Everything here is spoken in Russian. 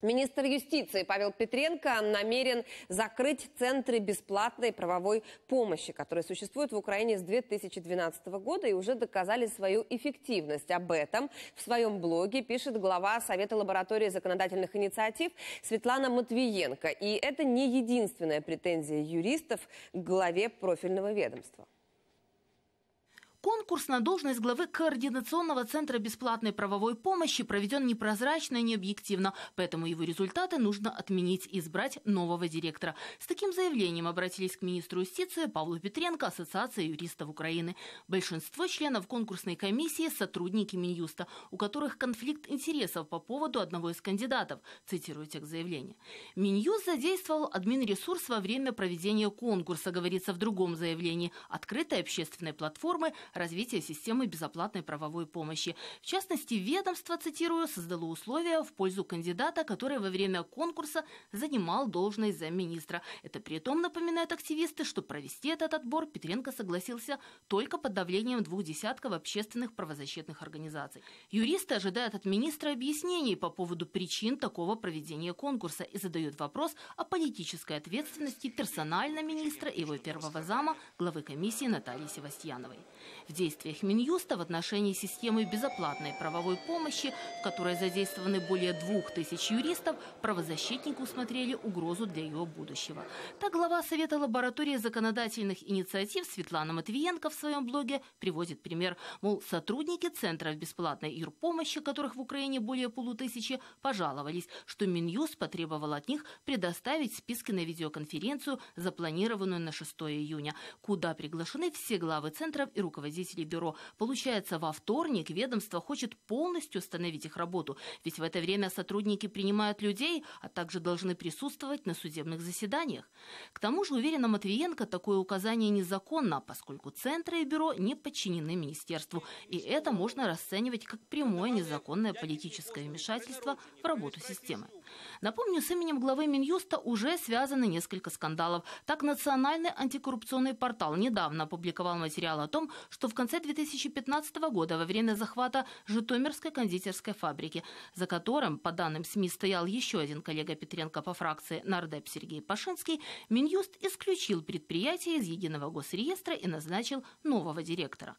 Министр юстиции Павел Петренко намерен закрыть центры бесплатной правовой помощи, которые существуют в Украине с 2012 года и уже доказали свою эффективность. Об этом в своем блоге пишет глава Совета лаборатории законодательных инициатив Светлана Матвиенко. И это не единственная претензия юристов к главе профильного ведомства. Конкурс на должность главы Координационного центра бесплатной правовой помощи проведен непрозрачно и необъективно, поэтому его результаты нужно отменить и избрать нового директора. С таким заявлением обратились к министру юстиции Павлу Петренко ассоциации юристов Украины. Большинство членов конкурсной комиссии – сотрудники Минюста, у которых конфликт интересов по поводу одного из кандидатов, цитирую текст заявления. Минюст задействовал админресурс во время проведения конкурса, говорится в другом заявлении, открытой общественной платформы развития системы безоплатной правовой помощи. В частности, ведомство, цитирую, создало условия в пользу кандидата, который во время конкурса занимал должность замминистра. Это при том, напоминают активисты, что провести этот отбор Петренко согласился только под давлением двух десятков общественных правозащитных организаций. Юристы ожидают от министра объяснений по поводу причин такого проведения конкурса и задают вопрос о политической ответственности персонально министра и его первого зама, главы комиссии Натальи Севастьяновой в действиях Минюста в отношении системы безоплатной правовой помощи, в которой задействованы более двух тысяч юристов, правозащитники усмотрели угрозу для ее будущего. Так глава Совета лаборатории законодательных инициатив Светлана Матвиенко в своем блоге приводит пример. Мол, сотрудники Центров бесплатной юрпомощи, которых в Украине более полутысячи, пожаловались, что Минюст потребовал от них предоставить списки на видеоконференцию, запланированную на 6 июня, куда приглашены все главы Центров и руководители руководителей бюро. Получается, во вторник ведомство хочет полностью остановить их работу, ведь в это время сотрудники принимают людей, а также должны присутствовать на судебных заседаниях. К тому же, уверена Матвиенко, такое указание незаконно, поскольку центры и бюро не подчинены министерству, и это можно расценивать как прямое незаконное политическое вмешательство в работу системы. Напомню, с именем главы Минюста уже связаны несколько скандалов. Так, Национальный антикоррупционный портал недавно опубликовал материал о том, что в конце 2015 года во время захвата Житомирской кондитерской фабрики, за которым, по данным СМИ, стоял еще один коллега Петренко по фракции нардеп Сергей Пашинский, Минюст исключил предприятие из Единого госреестра и назначил нового директора.